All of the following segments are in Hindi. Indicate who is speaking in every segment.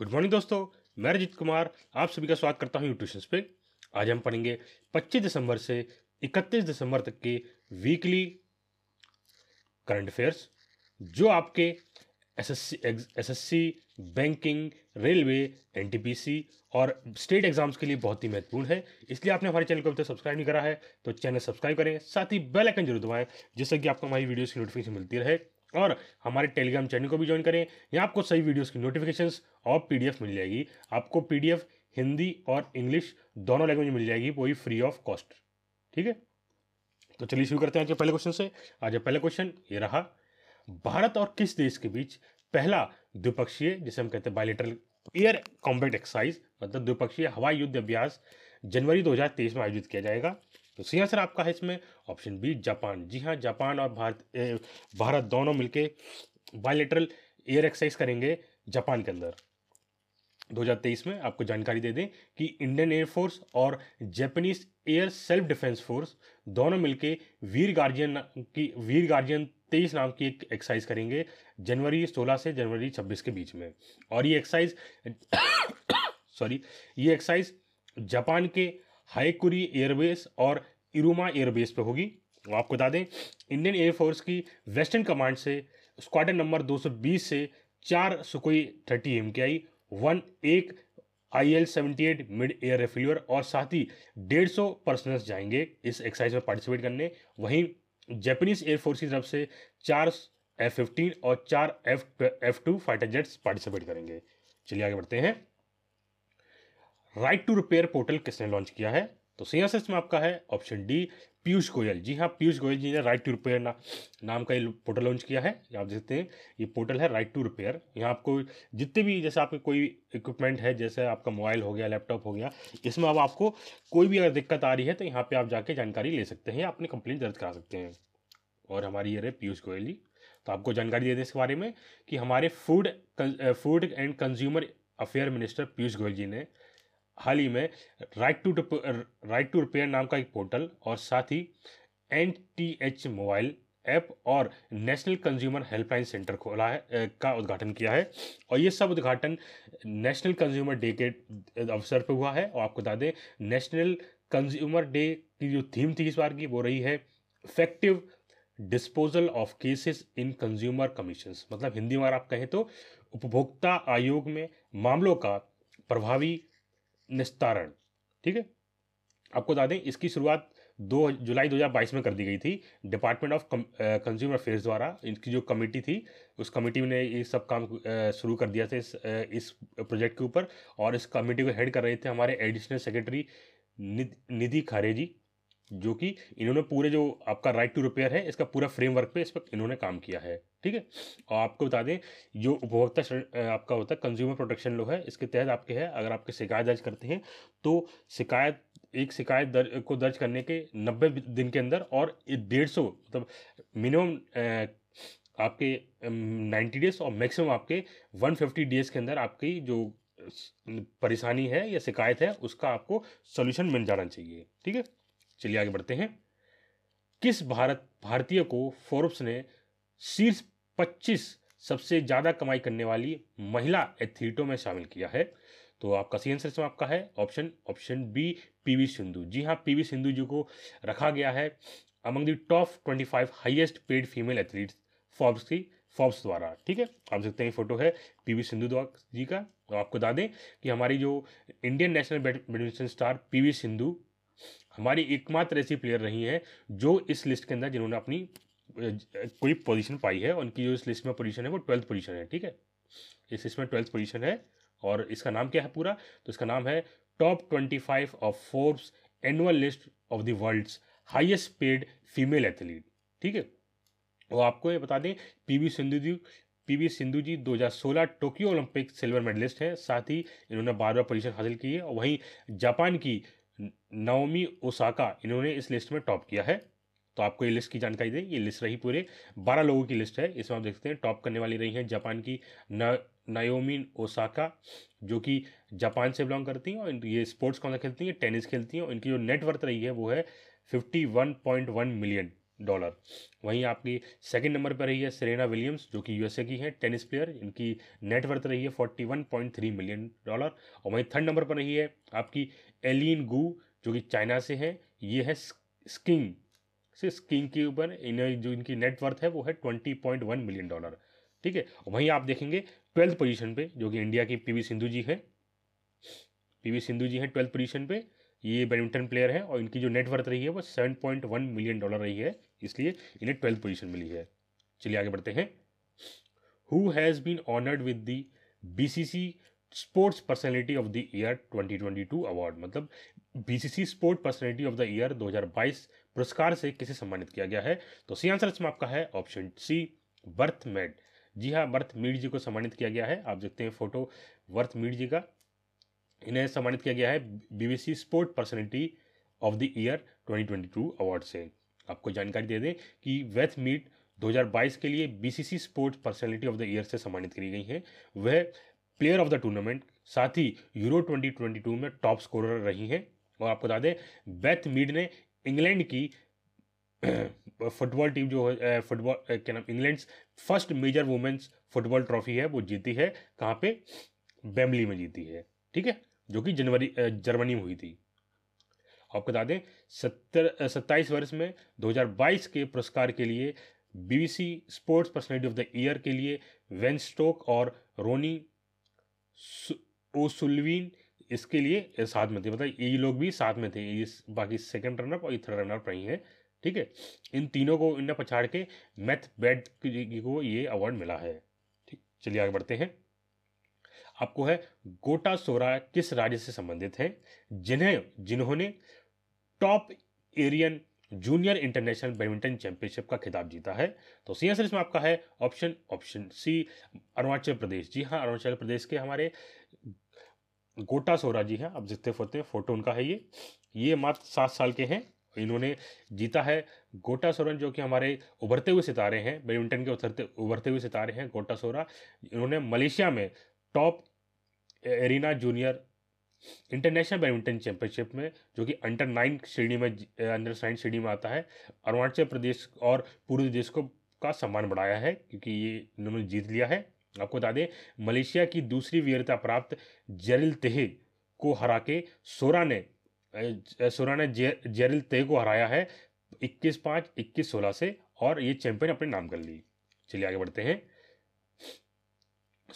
Speaker 1: गुड मॉर्निंग दोस्तों मैं रजित कुमार आप सभी का स्वागत करता हूँ यूट्यूशंस पे आज हम पढ़ेंगे 25 दिसंबर से 31 दिसंबर तक के वीकली करंट अफेयर्स जो आपके SSC SSC banking railway NTPC और स्टेट एग्जाम्स के लिए बहुत ही महत्वपूर्ण है इसलिए आपने हमारे चैनल को अभी तक सब्सक्राइब नहीं करा है तो चैनल सब्सक्राइब करें साथ ही बेल आइकन जरूर दबाएं जिससे कि आपको हमारी वीडियोस की नोटिफिकेशन मिलती रहे और हमारे टेलीग्राम चैनल को भी ज्वाइन करें यहाँ आपको सही वीडियोस की नोटिफिकेशन और पीडीएफ मिल जाएगी आपको पीडीएफ हिंदी और इंग्लिश दोनों लैंग्वेज में मिल जाएगी वो फ्री ऑफ कॉस्ट ठीक है तो चलिए शुरू करते हैं आज के पहले क्वेश्चन से आज पहला क्वेश्चन ये रहा भारत और किस देश के बीच पहला द्विपक्षीय जिसे हम कहते हैं बायोलिटरल एयर कॉम्बेट एक्सरसाइज मतलब द्विपक्षीय हवाई युद्ध अभ्यास जनवरी दो में आयोजित किया जाएगा तो सही आंसर आपका है इसमें ऑप्शन बी जापान जी हाँ जापान और भारत ए, भारत दोनों मिलके बायोलेटरल एयर एक्सरसाइज करेंगे जापान के अंदर 2023 में आपको जानकारी दे दें कि इंडियन एयरफोर्स और Japanese air self defence force दोनों मिलके वीर गार्जियन की वीर गार्जियन तेईस नाम की एक एक्सरसाइज करेंगे जनवरी 16 से जनवरी 26 के बीच में और ये एक्सरसाइज सॉरी ये एक्सरसाइज जापान के हाईकुरी एयरबेस और इरुमा एयरबेस पर होगी आपको बता दें इंडियन एयरफोर्स की वेस्टर्न कमांड से स्क्वाडन नंबर 220 से चार सुकोई थर्टी एम के आई वन एक I L seventy eight mid air refiller और साथ ही डेढ़ सौ पर्सनल्स जाएंगे इस एक्सरसाइज में पार्टिसिपेट करने वहीं जैपनीज एयरफोर्स की तरफ से चार एफ फिफ्टीन और चार F F two fighter jets participate करेंगे चलिए आगे बढ़ते हैं राइट टू रिपेयर पोर्टल किसने लॉन्च किया है तो सही आंसर इसमें आपका है ऑप्शन डी पीयूष गोयल जी हाँ पीयूष गोयल जी ने राइट टू रिपेयर ना, नाम का ये पोर्टल लॉन्च किया है आप देखते हैं ये पोर्टल है राइट टू रिपेयर यहाँ आपको जितने भी जैसे आपके कोई इक्विपमेंट है जैसे आपका मोबाइल हो गया लैपटॉप हो गया इसमें अब आपको कोई भी अगर दिक्कत आ रही है तो यहाँ पर आप जाके जानकारी ले सकते हैं अपनी कंप्लेन दर्ज करा सकते हैं और हमारी ये रहे पीयूष गोयल जी तो आपको जानकारी दे दें इसके बारे में कि हमारे food food and consumer affair minister Piyush Goyal ji ने हाल ही में right to right to repair नाम का एक पोर्टल और साथ ही N T H mobile app और नेशनल कंज्यूमर हेल्पलाइन सेंटर खोला है का उद्घाटन किया है और ये सब उद्घाटन नेशनल कंज्यूमर डे के अवसर पर हुआ है और आपको बता दें नेशनल कंज्यूमर डे की जो थीम थी इस बार की वो रही है effective disposal of cases in consumer commission मतलब हिंदी में आप कहें तो उपभोक्ता आयोग में मामलों का प्रभावी निस्तारण ठीक है आपको बता दें इसकी शुरुआत दो जुलाई 2022 में कर दी गई थी डिपार्टमेंट ऑफ कंज्यूमर अफेयर्स द्वारा इनकी जो कमेटी थी उस कमेटी ने ये सब काम शुरू कर दिया था इस इस प्रोजेक्ट के ऊपर और इस कमेटी को हेड कर रहे थे हमारे एडिशनल सेक्रेटरी निधि खारे जी जो कि इन्होंने पूरे जो आपका राइट टू रिपेयर है इसका पूरा फ्रेमवर्क पे इस पर इन्होंने काम किया है ठीक है और आपको बता दें जो उपभोक्ता आपका होता है कंज्यूमर प्रोटेक्शन लो है इसके तहत आपके है अगर आपके शिकायत दर्ज करते हैं तो शिकायत एक शिकायत दर, को दर्ज करने के नब्बे दिन के अंदर और डेढ़ सौ मतलब मिनिमम आपके नाइन्टी डेज और मैक्सिमम आपके वन फिफ्टी डेज के अंदर आपकी जो परेशानी है या शिकायत है उसका आपको सोल्यूशन मिल जाना चाहिए ठीक है चलिए आगे बढ़ते हैं किस भारत भारतीय को फोर्ब्स ने शीर्ष पच्चीस सबसे ज़्यादा कमाई करने वाली महिला एथलीटों में शामिल किया है तो आपका सी आंसर आपका है option option B PV Sindhu ji हाँ पीवी सिंधु जी को रखा गया है among the top 25 highest paid female athlete Forbes की फॉर्ब्स द्वारा ठीक है आप देखते हैं फोटो है पीवी सिंधु जी का और तो आपको बता दें कि हमारी जो Indian national badminton star PV Sindhu हमारी एकमात्र ऐसी प्लेयर रही हैं जो इस लिस्ट के अंदर जिन्होंने अपनी कोई पोजीशन पाई है उनकी जो इस लिस्ट में पोजीशन है वो ट्वेल्थ पोजीशन है ठीक है इस लिस्ट में ट्वेल्थ पोजीशन है और इसका नाम क्या है पूरा तो इसका नाम है top twenty five of Forbes annual list of the world's highest paid female athlete ठीक है वो आपको ये बता दें P V Sindhu ji P V Sindhu ji 2016 Tokyo Olympic silver medalist हैं साथ ही इन्होंने बार बार पोजीशन हासिल की है और वहीं जापान की नाओमी ओसाका इन्होंने इस लिस्ट में टॉप किया है तो आपको ये लिस्ट की जानकारी दें ये लिस्ट रही पूरे बारह लोगों की लिस्ट है इसमें आप देख सकते हैं टॉप करने वाली रही हैं जापान की नायोमिन ओसाका जो कि जापान से बिलोंग करती हैं और ये स्पोर्ट्स कौन सा खेलती हैं टेनिस खेलती हैं और इनकी जो नेटवर्थ रही है वो है fifty one point one million dollar वहीं आपकी सेकंड नंबर पर रही है सेरेना विलियम्स जो कि यूएसए की हैं टेनिस प्लेयर इनकी नेटवर्थ रही है 41.3 मिलियन डॉलर और वहीं थर्ड नंबर पर रही है आपकी एलिन गू जो कि चाइना से है ये है स्किंग से स्किंग के ऊपर इन्हें जो इनकी नेटवर्थ है वो है वन मिलियन डॉलर ठीक है और वहीं आप देखेंगे ट्वेल्थ पोजीशन पर जो कि इंडिया की पी सिंधु जी है पी सिंधु जी हैं ट्वेल्थ पोजीशन पर ये बैडमिंटन प्लेयर हैं और इनकी जो नेटवर्थ रही है वो 7.1 मिलियन डॉलर रही है इसलिए इन्हें ट्वेल्थ पोजीशन मिली है चलिए आगे बढ़ते हैं who has been honoured with the BBC sports personality of the year 2022 award मतलब BBC sport personality of the year 2022 पुरस्कार से किसे सम्मानित किया गया है तो सी आंसर इसमें आपका है option C Beth Mead ji हाँ बर्थ मीड जी को सम्मानित किया गया है आप देखते हैं फोटो वर्थ मीड जी का इन्हें सम्मानित किया गया है BBC sport personality of the year 2022 award से आपको जानकारी दे दें कि वेथ मीट 2022 के लिए BBC sports personality of the year से सम्मानित करी गई हैं वह प्लेयर ऑफ द टूर्नामेंट साथ ही यूरो 2022 में टॉप स्कोरर रही हैं और आपको बता दें बेथ मीड ने इंग्लैंड की फुटबॉल टीम जो है फुटबॉल क्या नाम England first major women's football trophy है वो जीती है कहाँ पे बैम्बली में जीती है ठीक है जो कि जनवरी जर्मनी में हुई थी आपको बता दें सत्तर सत्ताईस वर्ष में 2022 के पुरस्कार के लिए BBC sports personality of the year के लिए वेन स्टोक और रोनी ओसुलवीन इसके लिए साथ में थे मतलब ये लोग भी साथ में थे ये बाकी सेकंड रनअप और ये थर्ड रनअप रही हैं ठीक है इन तीनों को इन्हें पछाड़ के मैथ बैड को ये अवार्ड मिला है ठीक चलिए आगे बढ़ते हैं आपको है गोटा सोरा किस राज्य से संबंधित है जिन्हें जिन्होंने top Arena junior international badminton championship का खिताब जीता है तो सी आंसर इसमें आपका है option option C Arunachal Pradesh ji हाँ अरुणाचल प्रदेश के हमारे गोटा सोरा जी हैं आप जितते फोते फोटो उनका है ये ये मात्र सात साल के हैं इन्होंने जीता है गोटा सोरन जो कि हमारे उभरते हुए सितारे हैं बैडमिंटन के उतरते उभरते हुए सितारे हैं गोटा सोरा इन्होंने मलेशिया में top Arena junior international badminton championship में जो कि अंडर नाइन श्रेणी में अंडर नाइन श्रेणी में आता है अरुणाचल प्रदेश और पूर्व देश को का सम्मान बढ़ाया है क्योंकि ये उन्होंने जीत लिया है आपको बता दें मलेशिया की दूसरी वीरता प्राप्त जेरिल तेहे को हरा के सोरा ने सोरा ने जे, जेरिल तेह को हराया है इक्कीस पाँच इक्कीस सोलह से और ये चैंपियन अपने नाम कर ली चलिए आगे बढ़ते हैं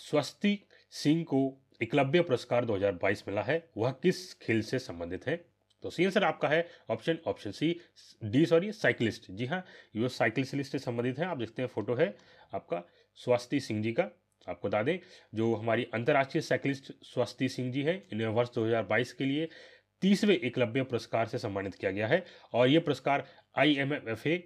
Speaker 1: स्वस्ति सिंह को एकलव्य पुरस्कार 2022 मिला है वह किस खेल से संबंधित है तो सी आंसर आपका है option option C D sorry cyclist ji हाँ ये साइकिलिस्ट से संबंधित है आप देखते हैं फोटो है आपका स्वास्थ्य सिंह जी का आपको बता दें जो हमारी अंतर्राष्ट्रीय साइकिलिस्ट स्वास्थ्य सिंह जी हैं इन्हें वर्ष दो के लिए तीसवें एकलव्य पुरस्कार से सम्मानित किया गया है और ये पुरस्कार I M F A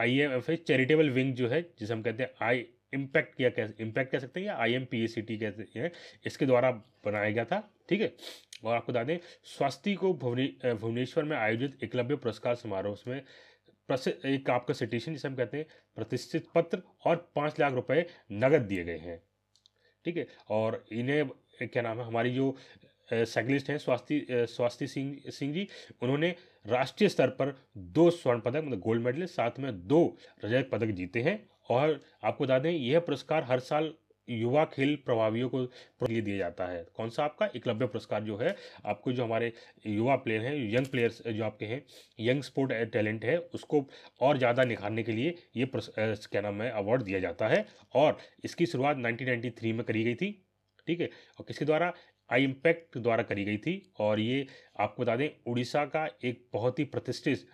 Speaker 1: I M F A charitable wing जो है जिसे हम कहते हैं आई इम्पैक्ट किया कह इम्पैक्ट कह सकते हैं या I M P A C T कहते हैं इसके द्वारा बनाया गया था ठीक है और आपको बता दें स्वास्थ्य को भुवने भुवनेश्वर में आयोजित एकलव्य पुरस्कार समारोह में प्रसिद्ध एक आपका सिटेशन जिसे हम कहते हैं प्रतिष्ठित पत्र और पाँच लाख रुपए नगद दिए गए हैं ठीक है और इन्हें क्या नाम है हमारी जो साइकिलिस्ट हैं स्वास्थ्य स्वास्थ्य सिंह सिंह जी उन्होंने राष्ट्रीय स्तर पर दो स्वर्ण पदक मतलब गोल्ड मेडल साथ में दो रजत पदक जीते हैं और आपको बता दें यह पुरस्कार हर साल युवा खेल प्रभावियों को लिए दिया जाता है कौन सा आपका एकलव्य पुरस्कार जो है आपको जो हमारे युवा प्लेयर हैं यंग प्लेयर्स जो आपके हैं यंग स्पोर्ट टैलेंट है उसको और ज़्यादा निखारने के लिए ये क्या नाम है अवार्ड दिया जाता है और इसकी शुरुआत 1993 में करी गई थी ठीक है और किसके द्वारा आई इम्पैक्ट द्वारा करी गई थी और ये आपको बता दें उड़ीसा का एक बहुत ही प्रतिष्ठित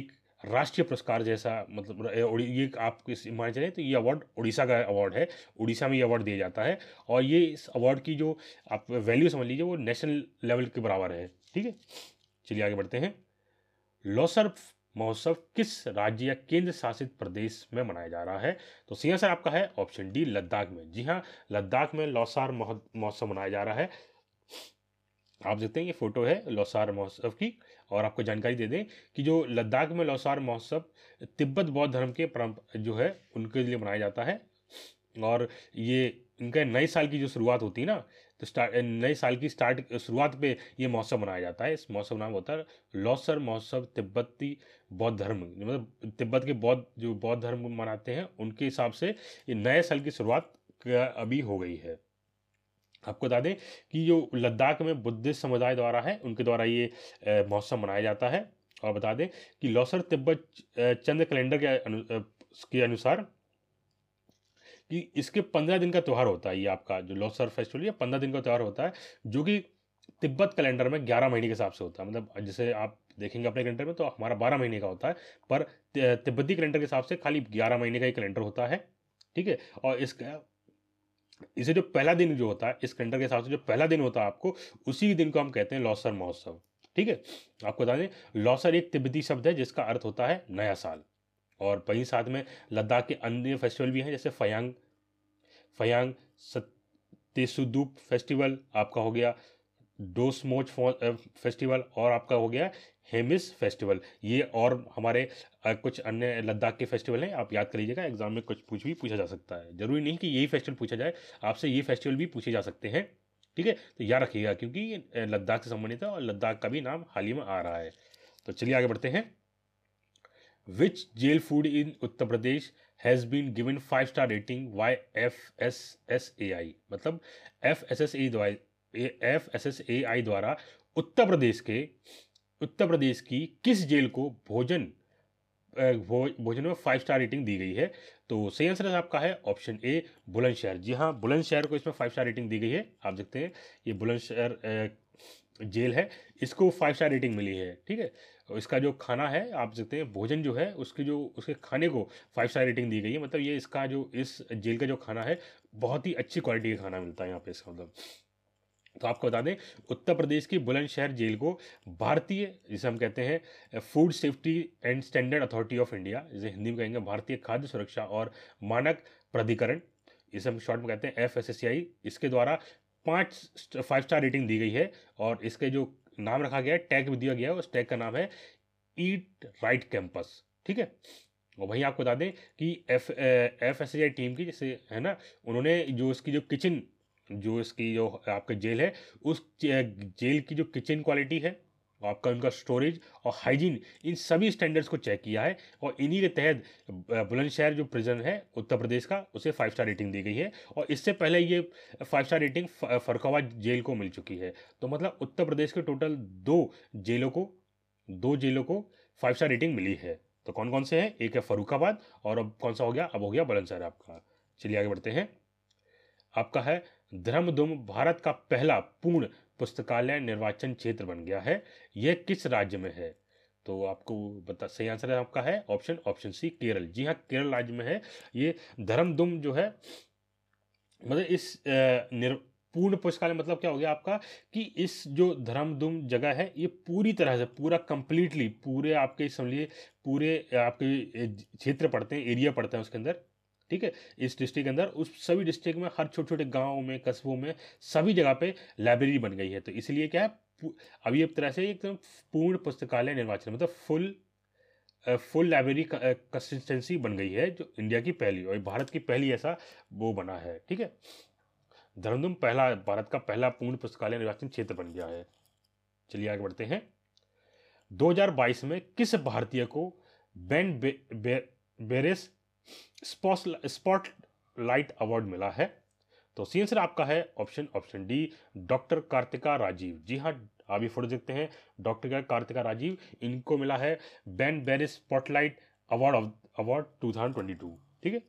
Speaker 1: एक राष्ट्रीय पुरस्कार जैसा मतलब ये आप किस मान चले तो ये अवार्ड उड़ीसा का अवार्ड है उड़ीसा में ये अवार्ड दिया जाता है और ये इस अवार्ड की जो आप वैल्यू समझ लीजिए वो नेशनल लेवल के बराबर है ठीक है चलिए आगे बढ़ते हैं लोसर महोत्सव किस राज्य या केंद्र शासित प्रदेश में मनाया जा रहा है तो सी आंसर आपका है ऑप्शन डी लद्दाख में जी हाँ लद्दाख में लोसार महोत्सव मनाया जा रहा है आप देखते हैं ये फोटो है लोसार महोत्सव की और आपको जानकारी दे दें कि जो लद्दाख में लौसार महोत्सव तिब्बत बौद्ध धर्म के जो है उनके लिए मनाया जाता है और ये इनका नए साल की जो शुरुआत होती है ना तो नए साल की स्टार्ट शुरुआत पे ये महोत्सव मनाया जाता है इस महोत्सव नाम होता है लौसर महोत्सव तिब्बती बौद्ध धर्म मतलब तिब्बत के बौद्ध जो बौद्ध धर्म मनाते हैं उनके हिसाब से ये नए साल की शुरुआत अभी हो गई है आपको बता दें कि जो लद्दाख में बुद्धिस्ट समुदाय द्वारा है उनके द्वारा ये महोत्सव मनाया जाता है और बता दें कि लौसर तिब्बत चंद्र कैलेंडर के, अनु, के अनुसार कि इसके पंद्रह दिन का त्यौहार होता है ये आपका जो लौसर फेस्टिवल ये पंद्रह दिन का त्यौहार होता है जो कि तिब्बत कैलेंडर में ग्यारह महीने के हिसाब से होता है मतलब जैसे आप देखेंगे अपने कैलेंडर में तो हमारा बारह महीने का होता है पर तिब्बती कैलेंडर के हिसाब से खाली ग्यारह महीने का ही कैलेंडर होता है ठीक है और इसका इसे जो पहला दिन जो होता है इस कैलेंडर के हिसाब से जो पहला दिन होता है आपको उसी दिन को हम कहते हैं लौसर महोत्सव ठीक है आपको बता दें लौसर एक तिब्बती शब्द है जिसका अर्थ होता है नया साल और वहीं साथ में लद्दाख के अन्य फेस्टिवल भी हैं जैसे फयांग फयांग सत्यसुदूप फेस्टिवल आपका हो गया डोसमोज फेस्टिवल और आपका हो गया हेमिस फेस्टिवल ये और हमारे कुछ अन्य लद्दाख के फेस्टिवल हैं आप याद कर लीजिएगा एग्जाम में कुछ कुछ भी पूछा जा सकता है ज़रूरी नहीं कि यही फेस्टिवल पूछा जाए आपसे ये फेस्टिवल भी पूछे जा सकते हैं ठीक है तो याद रखिएगा क्योंकि ये लद्दाख से संबंधित है और लद्दाख का भी नाम हाल ही में आ रहा है तो चलिए आगे बढ़ते हैं which jail food in Uttar Pradesh has been given five star rating by F S S A I मतलब F S S A F S S A I द्वारा उत्तर प्रदेश के उत्तर प्रदेश की किस जेल को भोजन भो, भोजन में फाइव स्टार रेटिंग दी गई है तो सही आंसर आपका है ऑप्शन ए बुलंदशहर जी हाँ बुलंदशहर को इसमें फाइव स्टार रेटिंग दी गई है आप देखते हैं ये बुलंदशहर जेल है इसको फाइव स्टार रेटिंग मिली है ठीक है इसका जो खाना है आप देखते हैं भोजन जो है उसकी जो उसके खाने को फाइव स्टार रेटिंग दी गई है मतलब ये इसका जो इस जेल का जो खाना है बहुत ही अच्छी क्वालिटी का खाना मिलता है यहाँ पे इसका मतलब तो आपको बता दें उत्तर प्रदेश की बुलंदशहर जेल को भारतीय जिसे हम कहते हैं food safety and standard authority of India जिसे हिंदी में कहेंगे भारतीय खाद्य सुरक्षा और मानक प्राधिकरण जिसे हम शॉर्ट में कहते हैं एफ इसके द्वारा पाँच फाइव स्टार रेटिंग दी गई है और इसके जो नाम रखा गया है टैग भी दिया गया है उस टैग का नाम है ईट राइट कैंपस ठीक है और वहीं आपको बता दें कि एफ एफ एस टीम की जैसे है ना उन्होंने जो उसकी जो किचन जो इसकी जो आपका जेल है उस जेल की जो किचन क्वालिटी है आपका उनका स्टोरेज और हाइजीन इन सभी स्टैंडर्ड्स को चेक किया है और इन्हीं के तहत बुलंदशहर जो प्रिजन है उत्तर प्रदेश का उसे फाइव स्टार रेटिंग दी गई है और इससे पहले ये five star rating Farrukhabad jail को मिल चुकी है तो मतलब उत्तर प्रदेश के टोटल दो जेलों को दो जेलों को फाइव स्टार रेटिंग मिली है तो कौन कौन से हैं एक है फरुखाबाद और अब कौन सा हो गया अब हो गया बुलंदशहर आपका चलिए आगे बढ़ते हैं आपका है धर्मधुम भारत का पहला पूर्ण पुस्तकालय निर्वाचन क्षेत्र बन गया है यह किस राज्य में है तो आपको बता सही आंसर है आपका है option option C Kerala ji हाँ केरल राज्य में है ये धर्मधुम जो है मतलब इस पूर्ण पुस्तकालय मतलब क्या हो गया आपका कि इस जो धर्मधुम जगह है ये पूरी तरह से पूरा कंप्लीटली पूरे आपके समझिए पूरे आपके क्षेत्र पड़ते हैं एरिया पढ़ते हैं उसके अंदर ठीक है इस डिस्ट्रिक्ट के अंदर उस सभी डिस्ट्रिक्ट में हर छोटे छोटे गाँव में कस्बों में सभी जगह पे लाइब्रेरी बन गई है तो इसलिए क्या है अभी एक तरह से एकदम तो पूर्ण पुस्तकालय निर्वाचन मतलब फुल फुल लाइब्रेरी कंसिस्टेंसी बन गई है जो इंडिया की पहली और भारत की पहली ऐसा वो बना है ठीक है धर्मधुम पहला भारत का पहला पूर्ण पुस्तकालय निर्वाचन क्षेत्र बन गया है चलिए आगे बढ़ते हैं 2022 में किस भारतीय को Ben Ba, Ba, Barres spotlight award मिला है तो सी आंसर आपका है option option D doctor Karthika Rajeev ji हाँ आप ये फोटो देखते हैं डॉक्टर कार्तिका राजीव इनको मिला है Ben Barres spotlight award award 2022 ठीक है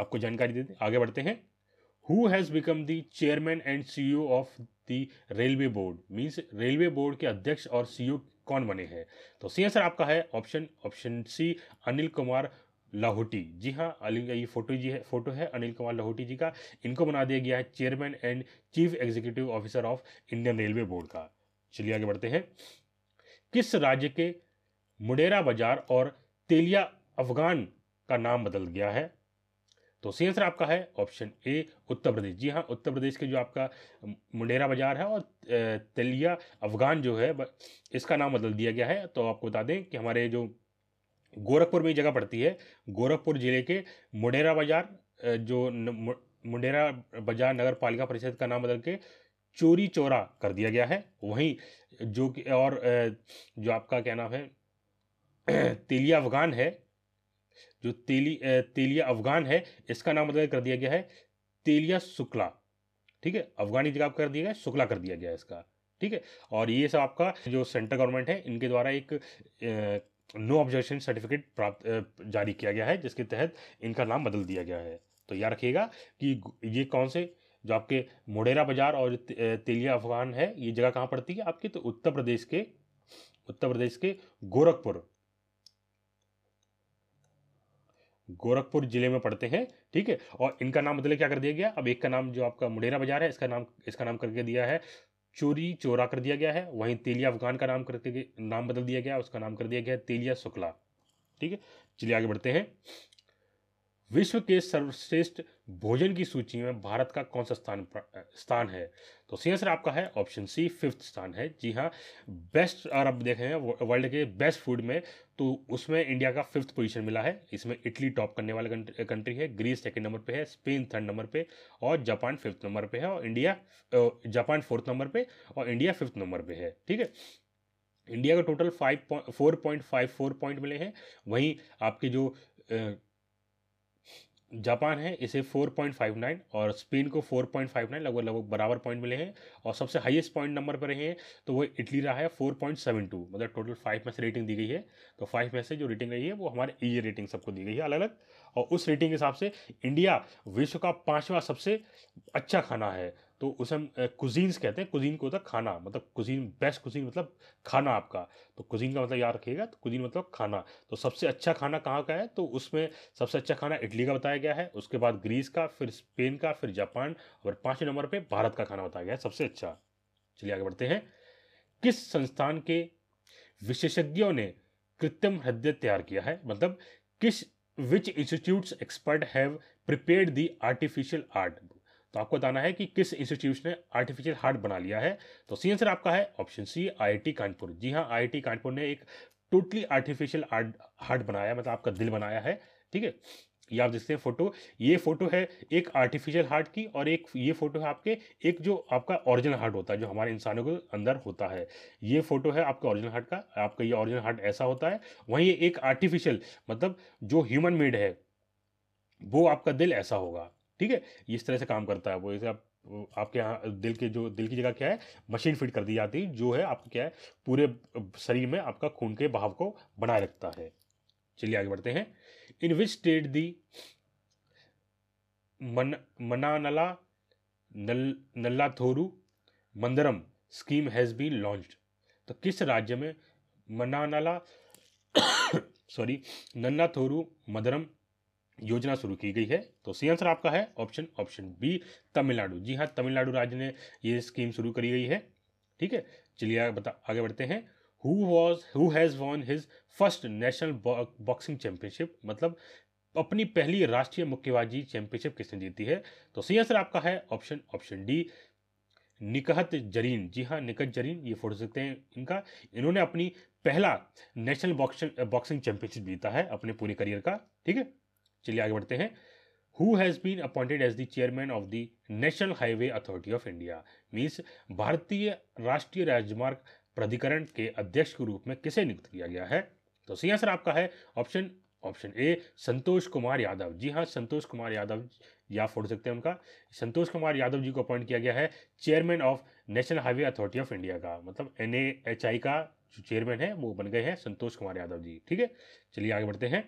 Speaker 1: आपको जानकारी देते आगे बढ़ते हैं who has become the chairman and CEO of the railway board means railway board के अध्यक्ष और सीईओ e कौन बने हैं तो सी आंसर e आपका है option option C Anil Kumar Lahoti ji हाँ ये फोटो जी है फोटो है अनिल कुमार लाहौटी जी का इनको बना दिया गया है chairman and chief executive officer of Indian railway board का चलिए आगे बढ़ते हैं किस राज्य के मुडेरा बाजार और तेलिया अफगान का नाम बदल गया है तो सी आंसर आपका है ऑप्शन ए उत्तर प्रदेश जी हाँ उत्तर प्रदेश के जो आपका मुंडेरा बाजार है और तेलिया अफगान जो है इसका नाम बदल दिया गया है तो आपको बता दें कि हमारे जो गोरखपुर में जगह पड़ती है गोरखपुर ज़िले के मुडेरा बाज़ार जो मुंडेरा बाज़ार नगर पालिका परिषद का नाम बदल के चोरी चोरा कर दिया गया है वहीं जो कि और जो आपका क्या नाम है तेलिया अफगान है जो तेली तेलिया अफगान है इसका नाम बदल कर दिया गया है तेलिया शुक्ला ठीक है अफगानी जगह कर दिया गया शुक्ला कर दिया गया इसका ठीक है और ये सब आपका जो सेंट्रल गवर्नमेंट है इनके द्वारा एक नो ऑब्जेक्शन सर्टिफिकेट प्राप्त जारी किया गया है जिसके तहत इनका नाम बदल दिया गया है तो याद रखिएगा कि ये कौन से जो आपके मोडेरा बाजार और तेलिया अफगान है ये जगह कहाँ पड़ती है आपकी तो उत्तर प्रदेश के उत्तर प्रदेश के गोरखपुर गोरखपुर जिले में पड़ते हैं ठीक है और इनका नाम बदले क्या कर दिया गया अब एक का नाम जो आपका मुडेरा बाजार है इसका नाम इसका नाम करके दिया है चोरी चोरा कर दिया गया है वहीं तेलिया अफगान का नाम करके नाम बदल दिया गया उसका नाम कर दिया गया है तेलिया शुक्ला ठीक है चलिए आगे बढ़ते हैं विश्व के सर्वश्रेष्ठ भोजन की सूची में भारत का कौन सा स्थान स्थान है तो सी आंसर आपका है ऑप्शन सी फिफ्थ स्थान है जी हाँ बेस्ट और अब देखें वर्ल्ड के बेस्ट फूड में तो उसमें इंडिया का फिफ्थ पोजीशन मिला है इसमें इटली टॉप करने वाला कंट्री है ग्रीस सेकंड नंबर पे है स्पेन थर्ड नंबर पे और जापान फिफ्थ नंबर पे है और इंडिया जापान फोर्थ नंबर पे और इंडिया फिफ्थ नंबर पे है ठीक है इंडिया का total five point four point five four point मिले हैं वहीं आपके जो जापान है इसे 4.59 और स्पेन को 4.59 लगभग लगभग बराबर पॉइंट मिले हैं और सबसे हाईएस्ट पॉइंट नंबर पर रहे हैं तो वो इटली रहा है 4.72 मतलब टोटल फाइव में से रेटिंग दी गई है तो फाइव में से जो रेटिंग रही है वो हमारे ई रेटिंग सबको दी गई है अलग अलग और उस रेटिंग के हिसाब से इंडिया विश्व का पाँचवा सबसे अच्छा खाना है तो उसे हम कुजीन्स कहते हैं कुजीन को होता है खाना मतलब कुजीन बेस्ट कुजीन मतलब खाना आपका तो कुजीन का मतलब याद रखिएगा तो कुजीन मतलब खाना तो सबसे अच्छा खाना कहाँ का है तो उसमें सबसे अच्छा खाना इटली का बताया गया है उसके बाद ग्रीस का फिर स्पेन का फिर जापान और पाँचवें नंबर पर भारत का खाना बताया गया है सबसे अच्छा चलिए आगे बढ़ते हैं किस संस्थान के विशेषज्ञों ने कृत्रिम हृदय तैयार किया है मतलब किस which institutes expert have prepared the artificial art तो आपको बताना है कि किस इंस्टीट्यूट ने आर्टिफिशियल हार्ट बना लिया है तो सी आंसर आपका है ऑप्शन सी आई कानपुर जी हाँ आई कानपुर ने एक टोटली आर्टिफिशियल हार्ट बनाया मतलब आपका दिल बनाया है ठीक है ये आप देखते हैं फोटो ये फोटो है एक आर्टिफिशियल हार्ट की और एक ये फोटो है आपके एक जो आपका ओरिजिनल हार्ट होता है जो हमारे इंसानों के अंदर होता है ये फोटो है आपका ओरिजिनल हार्ट का आपका ये ओरिजिनल हार्ट ऐसा होता है वहीं ये एक आर्टिफिशियल मतलब जो ह्यूमन मेड है वो आपका दिल ऐसा होगा ठीक है इस तरह से काम करता है वो जैसे आप आपके यहाँ दिल के जो दिल की जगह क्या है मशीन फिट कर दी जाती है जो है आपको क्या है पूरे शरीर में आपका खून के बहाव को बनाए रखता है चलिए आगे बढ़ते हैं इन विच स्टेट दी मन मनानला नल नल्ला थोरू मंदरम स्कीम हैज़ बीन लॉन्च तो किस राज्य में मनानला सॉरी नन्ना थोरू मदरम योजना शुरू की गई है तो सी आंसर आपका है option option B Tamil Nadu ji हाँ तमिलनाडु राज्य ने ये स्कीम शुरू करी गई है ठीक है चलिए आगे बता आगे बढ़ते हैं who was who has won his first national boxing championship मतलब अपनी पहली राष्ट्रीय मुक्केबाजी चैंपियनशिप किसने जीती है तो सही आंसर आपका है option option D Nikhat Zareen ji हाँ निकहत जरीन ये फोटो सकते हैं इनका इन्होंने अपनी पहला नेशनल बॉक्सिंग बॉक्सिंग चैंपियनशिप जीता है अपने पूरे करियर का ठीक है चलिए आगे बढ़ते हैं who has been appointed as the chairman of the national highway authority of India means भारतीय राष्ट्रीय राजमार्ग प्राधिकरण के अध्यक्ष के रूप में किसे नियुक्त किया गया है तो सही आंसर आपका है option option A Santosh Kumar Yadav ji हाँ संतोष कुमार यादव या फोड़ सकते हैं उनका संतोष कुमार यादव जी को अपॉइंट किया गया है chairman of national highway authority of India का मतलब एन का जो चेयरमैन है वो बन गए हैं संतोष कुमार यादव जी ठीक है चलिए आगे बढ़ते हैं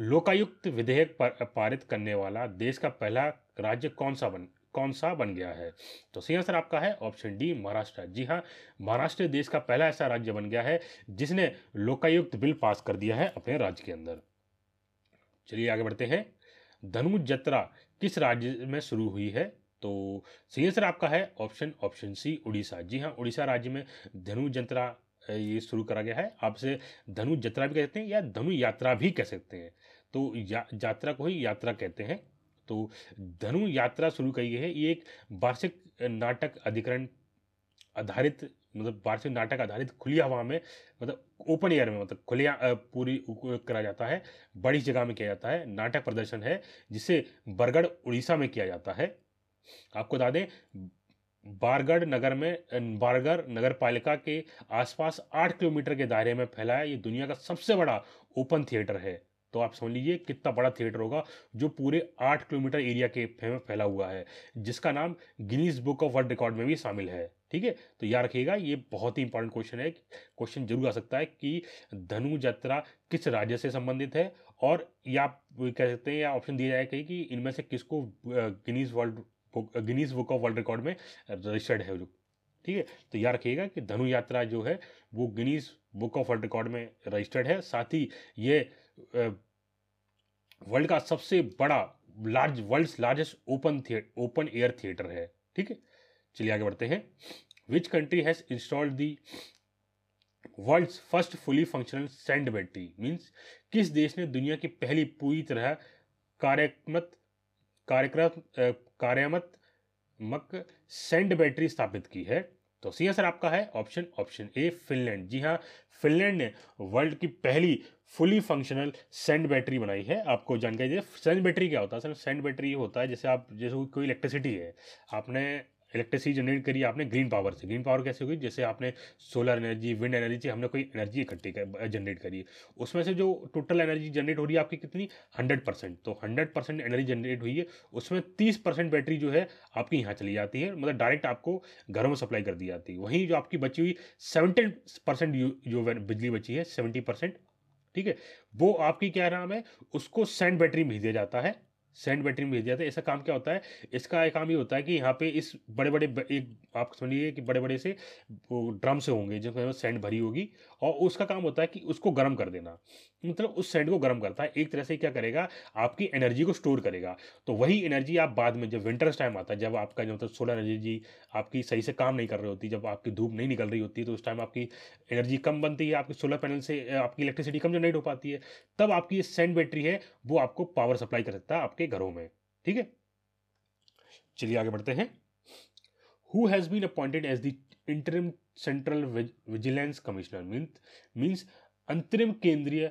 Speaker 1: लोकायुक्त विधेयक पर पारित करने वाला देश का पहला राज्य कौन सा बन कौन सा बन गया है तो सही आंसर आपका है ऑप्शन डी महाराष्ट्र जी हाँ महाराष्ट्र देश का पहला ऐसा राज्य बन गया है जिसने लोकायुक्त बिल पास कर दिया है अपने राज्य के अंदर चलिए आगे बढ़ते हैं धनु जत्रा किस राज्य में शुरू हुई है तो सही आंसर आपका है ऑप्शन ऑप्शन सी उड़ीसा जी हाँ उड़ीसा राज्य में धनु जत्रा ये शुरू करा गया है आपसे धनु जत्रा भी कह सकते हैं या धनु यात्रा भी कह सकते हैं तो या, यात्रा को ही यात्रा कहते हैं तो धनु यात्रा शुरू करी है ये एक वार्षिक नाटक अधिकरण आधारित मतलब वार्षिक नाटक आधारित खुली हवा में मतलब ओपन एयर में मतलब खुले पूरी करा जाता है बड़ी जगह में किया जाता है नाटक प्रदर्शन है जिसे बरगढ़ उड़ीसा में किया जाता है आपको बता दें बारगढ़ नगर में बारगढ़ नगर पालिका के आसपास आठ किलोमीटर के दायरे में फैला है ये दुनिया का सबसे बड़ा ओपन थिएटर है तो आप समझ लीजिए कितना बड़ा थिएटर होगा जो पूरे आठ किलोमीटर एरिया के में फैला हुआ है जिसका नाम Guinness book of world record में भी शामिल है ठीक है तो याद रखिएगा ये बहुत ही इंपॉर्टेंट क्वेश्चन है क्वेश्चन जरूर आ सकता है कि धनु यात्रा किस राज्य से संबंधित है और या कह सकते हैं या ऑप्शन दिया जाए कहीं कि इनमें से किसको Guinness world Guinness book of world record में रजिस्टर्ड है जो ठीक है तो याद रखिएगा कि धनु यात्रा जो है वो Guinness book of world record में रजिस्टर्ड है साथ ही ये वर्ल्ड का सबसे बड़ा large world largest open open air theatre है ठीक है चलिए आगे बढ़ते हैं which country has installed the world's first fully functional sand battery means किस देश ने दुनिया की पहली पूरी तरह कार्यात्मक कार्यक्रम कार्यामत मक सेंड बैटरी स्थापित की है तो सी आंसर आपका है option option A Finland ji हाँ फिनलैंड ने वर्ल्ड की पहली फुली फंक्शनल सेंड बैटरी बनाई है आपको जानकारी दे सेंड बैटरी क्या होता है सर सेंड बैटरी होता है जैसे आप जैसे कोई इलेक्ट्रिसिटी है आपने इलेक्ट्रिसिटी जनरेट करी आपने ग्रीन पावर से ग्रीन पावर कैसे हुई जैसे आपने सोलर एनर्जी विंड एनर्जी से हमने कोई एनर्जी इकट्ठी कर, जनरेट करी उसमें से जो टोटल एनर्जी जनरेट हो रही है आपकी कितनी हंड्रेड परसेंट तो हंड्रेड परसेंट एनर्जी जनरेट हुई है उसमें तीस परसेंट बैटरी जो है आपकी यहाँ चली जाती है मतलब डायरेक्ट आपको घरों में सप्लाई कर दी जाती है वहीं जो आपकी बची हुई सेवेंटी परसेंट जो बिजली बची है सेवेंटी परसेंट ठीक है वो आपकी क्या नाम है उसको सैंड बैटरी में दिया जाता है सेंड बैटरी में भेज दिया था ऐसा काम क्या होता है इसका एक काम ये होता है कि यहाँ पे इस बड़े बड़े एक आप समझिए कि बड़े बड़े से ड्रम से होंगे जिसमें मतलब सेंड भरी होगी और उसका काम होता है कि उसको गर्म कर देना मतलब उस सेंड को गर्म करता है एक तरह से क्या करेगा आपकी एनर्जी को स्टोर करेगा तो वही एनर्जी आप बाद में जब विंटर्स टाइम आता है जब आपका जो मतलब सोलर एनर्जी आपकी सही से काम नहीं कर रही होती जब आपकी धूप नहीं निकल रही होती तो उस टाइम आपकी एनर्जी कम बनती है आपकी सोलर पैनल से आपकी इलेक्ट्रिसिटी कम जनरेट हो पाती है तब आपकी ये सेंड बैटरी है वो आपको पावर सप्लाई कर सकता है आपके घरों में ठीक है चलिए आगे बढ़ते हैं who has been appointed as the interim central vigilance commissioner means means अंतरिम केंद्रीय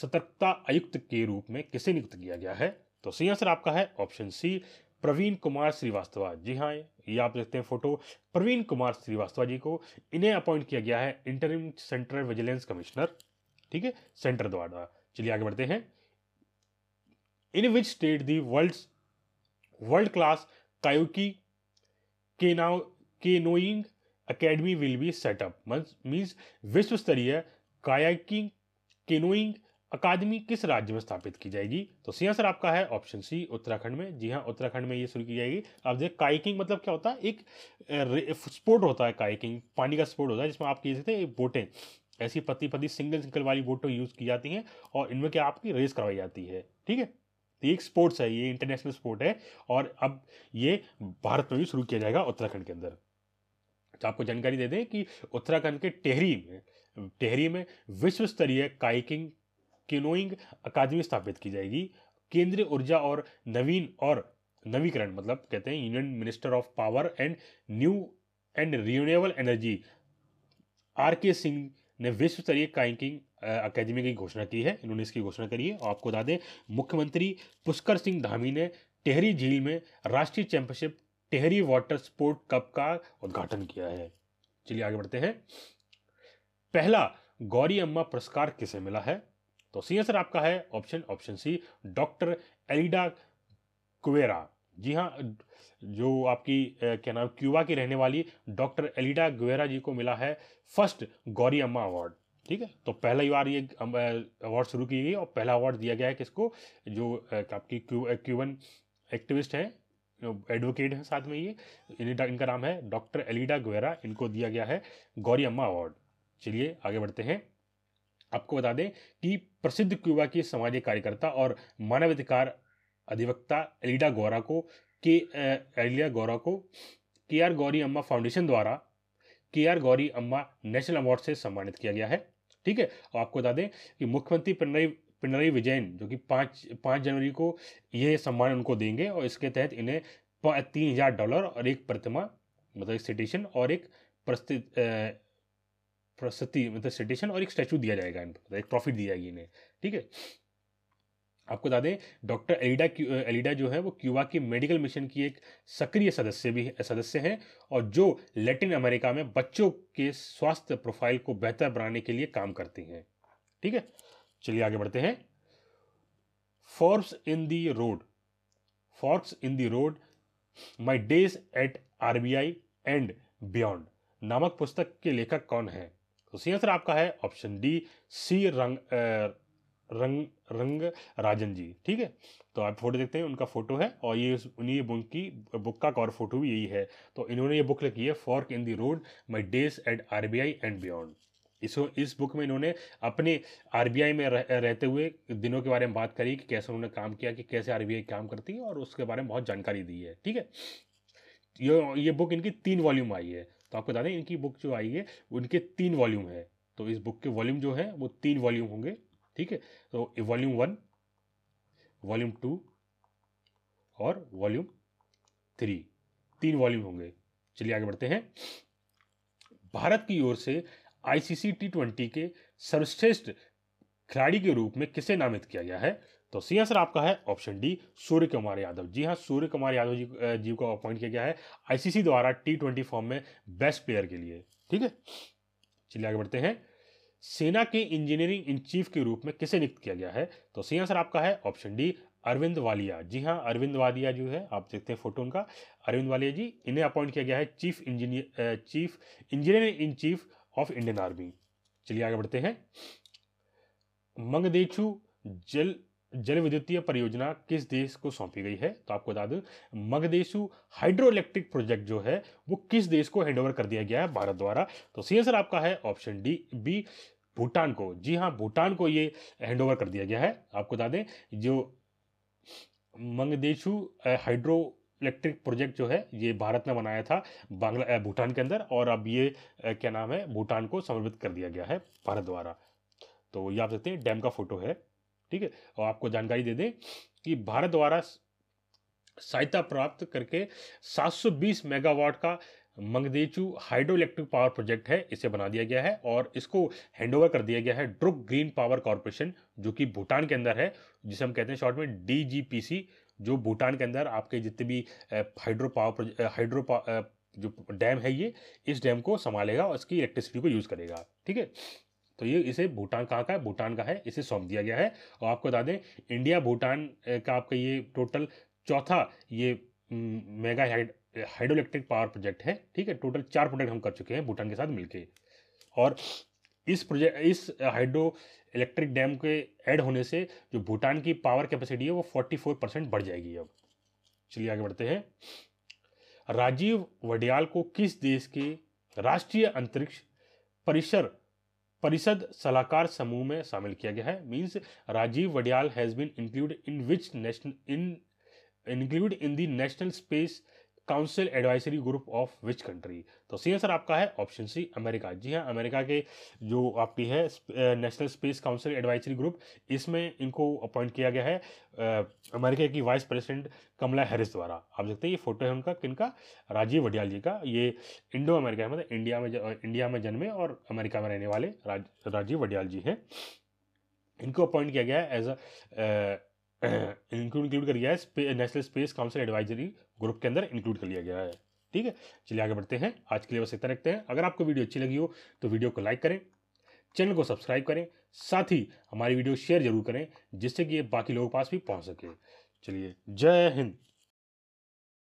Speaker 1: सतर्कता आयुक्त के रूप में किसे नियुक्त किया गया है तो सही आंसर आपका है ऑप्शन सी प्रवीण कुमार श्रीवास्तवा जी हाँ ये आप देखते हैं फोटो प्रवीण कुमार श्रीवास्तवा जी को इन्हें अपॉइंट किया गया है इंटरिम सेंट्रल विजिलेंस कमिश्नर ठीक है सेंटर द्वारा चलिए आगे बढ़ते हैं which state the world world class class canoe canoeing academy will be set up means विश्व स्तरीय कायाकिंग केनोइंग अकादमी किस राज्य में स्थापित की जाएगी तो सी आंसर आपका है ऑप्शन सी उत्तराखंड में जी हाँ उत्तराखंड में ये शुरू की जाएगी अब देखिए काइकिंग मतलब क्या होता है एक स्पोर्ट होता है काइकिंग पानी का स्पोर्ट होता है जिसमें आप कह सकते हैं बोटें ऐसी पति पति सिंगल सिंगल वाली बोटें यूज़ की जाती हैं और इनमें क्या आपकी रेस करवाई जाती है ठीक है तो ये एक स्पोर्ट्स है ये इंटरनेशनल स्पोर्ट है और अब ये भारत में भी शुरू किया जाएगा उत्तराखंड के अंदर तो आपको जानकारी दे दें कि उत्तराखंड के टेहरी में टेहरी में विश्व स्तरीय काइकिंग किनोइंग अकादमी स्थापित की जाएगी केंद्रीय ऊर्जा और नवीन और नवीकरण मतलब कहते हैं union minister of power and new and renewable energy R K Singh ने विश्व स्तरीय काइकिंग अकेडमी की घोषणा की है इन्होंने इसकी घोषणा करी है और आपको बता दें मुख्यमंत्री पुष्कर सिंह धामी ने टेहरी झील में राष्ट्रीय championship Tehri water sport cup का उद्घाटन किया है चलिए आगे बढ़ते हैं पहला गौरी अम्मा पुरस्कार किसे मिला है तो सी आंसर आपका है option option C doctor Aleida Guevara ji हाँ जो आपकी क्या नाम क्यूबा की रहने वाली डॉक्टर एलिडा गुवेरा जी को मिला है फर्स्ट गौरी अम्मा अवार्ड ठीक है तो पहली बार ये अवार्ड शुरू की गई और पहला अवार्ड दिया गया है किसको जो आपकी क्यू क्यूबन एक्टिविस्ट हैं एडवोकेट हैं साथ में ये इनका नाम है डॉक्टर एलिडा गुवेरा इनको दिया गया है गौरी अम्मा अवार्ड चलिए आगे बढ़ते हैं आपको बता दें कि प्रसिद्ध क्यूबा की सामाजिक कार्यकर्ता और मानवाधिकार अधिवक्ता एलिडा गौरा को के एलिया गौरा को के आर गौरी अम्मा फाउंडेशन द्वारा के आर गौरी अम्मा नेशनल अवार्ड से सम्मानित किया गया है ठीक है और आपको बता दें कि मुख्यमंत्री पिनरई पिनरई विजयन जो कि पाँच पाँच जनवरी को यह सम्मान उनको देंगे और इसके तहत इन्हें तीन हजार डॉलर और एक प्रतिमा मतलब एक सिटेशन और एक प्रस्थित प्रस्तुति मतलब सिटेशन और एक स्टैचू दिया जाएगा मतलब एक प्रॉफिट दिया जाएगी इन्हें ठीक है आपको बता दें डॉक्टर एलिडा एलिडा जो है वो क्यूबा की मेडिकल मिशन की एक सक्रिय सदस्य भी सदस्य हैं और जो लैटिन अमेरिका में बच्चों के स्वास्थ्य प्रोफाइल को बेहतर बनाने के लिए काम करती हैं ठीक है चलिए आगे बढ़ते हैं Forbes in the road Forbes in the road my days at R and beyond नामक पुस्तक के लेखक कौन है तो सी आंसर आपका है ऑप्शन डी सी रंग रंग रंग राजन जी ठीक है तो आप फोटो देखते हैं उनका फोटो है और ये उन्हीं बुक की बुक का कॉर फोटो भी यही है तो इन्होंने ये बुक लिखी है fork in the road my days at R and beyond इसको इस बुक में इन्होंने अपने आरबीआई में रह, रहते हुए दिनों के बारे में बात करी कि कैसे उन्होंने काम किया कि कैसे आर काम करती है और उसके बारे में बहुत जानकारी दी है ठीक है ये ये बुक इनकी तीन वॉल्यूम आई है तो आपको बता दें इनकी बुक जो आई है उनके तीन वॉल्यूम है तो इस बुक के वॉल्यूम जो है वो तीन वॉल्यूम होंगे ठीक है तो वॉल्यूम वन वॉल्यूम टू और वॉल्यूम थ्री तीन वॉल्यूम होंगे चलिए आगे बढ़ते हैं भारत की ओर से आईसीसी टी ट्वेंटी के सर्वश्रेष्ठ खिलाड़ी के रूप में किसे नामित किया गया है तो सी आंसर आपका है ऑप्शन डी सूर्य कुमार यादव जी हाँ सूर्य कुमार यादव जी जी को अपॉइंट किया गया है आईसीसी द्वारा टी ट्वेंटी फॉर्म में बेस्ट प्लेयर के लिए ठीक है चलिए आगे बढ़ते हैं सेना के इंजीनियरिंग इन चीफ के रूप में किसे नियुक्त किया गया है तो सही आंसर आपका है ऑप्शन डी अरविंद वालिया जी हाँ अरविंद वालिया जो है आप देखते हैं फोटो उनका अरविंद वालिया जी इन्हें अपॉइंट किया गया है chief engineer chief engineer in chief of Indian army चलिए आगे बढ़ते हैं मंगदेछू जल जल विद्युतीय परियोजना किस देश को सौंपी गई है तो आपको बता दूं मगदेशु हाइड्रो इलेक्ट्रिक प्रोजेक्ट जो है वो किस देश को हैंडओवर कर दिया गया है भारत द्वारा तो सी आंसर आपका है ऑप्शन डी बी भूटान को जी हाँ भूटान को ये हैंड कर दिया गया है आपको बता दें जो मंगदेशु हाइड्रो इलेक्ट्रिक प्रोजेक्ट जो है ये भारत ने बनाया था बांग्ला भूटान के अंदर और अब ये क्या नाम है भूटान को समर्पित कर दिया गया है भारत द्वारा तो ये आप देखते हैं डैम का फोटो है ठीक है और आपको जानकारी दे दें कि भारत द्वारा सहायता प्राप्त करके 720 मेगावाट का Mangdechhu hydro electric power project है इसे बना दिया गया है और इसको हैंडओवर कर दिया गया है ड्रुक ग्रीन पावर कॉरपोरेशन जो कि भूटान के अंदर है जिसे हम कहते हैं शॉर्ट में डीजीपीसी जो भूटान के अंदर आपके जितने भी हाइड्रो पावर हाइड्रो जो डैम है ये इस डैम को संभालेगा और इसकी इलेक्ट्रिसिटी को यूज़ करेगा ठीक है तो ये इसे भूटान कहाँ का है भूटान का है इसे सौंप दिया गया है और आपको बता दें इंडिया भूटान का आपका ये टोटल चौथा ये mega hydro electric power project है ठीक है टोटल चार प्रोजेक्ट हम कर चुके हैं भूटान के साथ मिलकर और इस प्रोजेक्ट इस हाइड्रो इलेक्ट्रिक डैम के ऐड होने से जो भूटान की पावर कैपेसिटी है वो 44 परसेंट बढ़ जाएगी अब चलिए आगे बढ़ते हैं राजीव वडियाल को किस देश के राष्ट्रीय अंतरिक्ष परिसर परिषद सलाहकार समूह में शामिल किया गया है means Rajeev Vadiyal has been include in which national in include in the national space council advisory group of which country तो सी आंसर आपका है ऑप्शन सी अमेरिका जी हाँ अमेरिका के जो आपकी है national space council advisory group इसमें इनको अपॉइंट किया गया है अमेरिका की वाइस प्रेसिडेंट कमला हैरिस द्वारा आप देखते हैं ये फोटो है उनका किन का राजीव वडियाल जी का ये इंडो अमेरिका है मतलब इंडिया में इंडिया में जन्मे और अमेरिका में रहने वाले राज, राजीव वडियाल जी हैं इनको अपॉइंट किया गया है as a include uh, include कर लिया है national space council advisory group के अंदर इंक्लूड कर लिया गया है ठीक है चलिए आगे बढ़ते हैं आज के लिए बस इतना रखते हैं अगर आपको वीडियो अच्छी लगी हो तो वीडियो को लाइक करें चैनल को सब्सक्राइब करें साथ ही हमारी वीडियो शेयर जरूर करें जिससे कि ये बाकी लोगों के पास भी पहुंच सके चलिए जय हिंद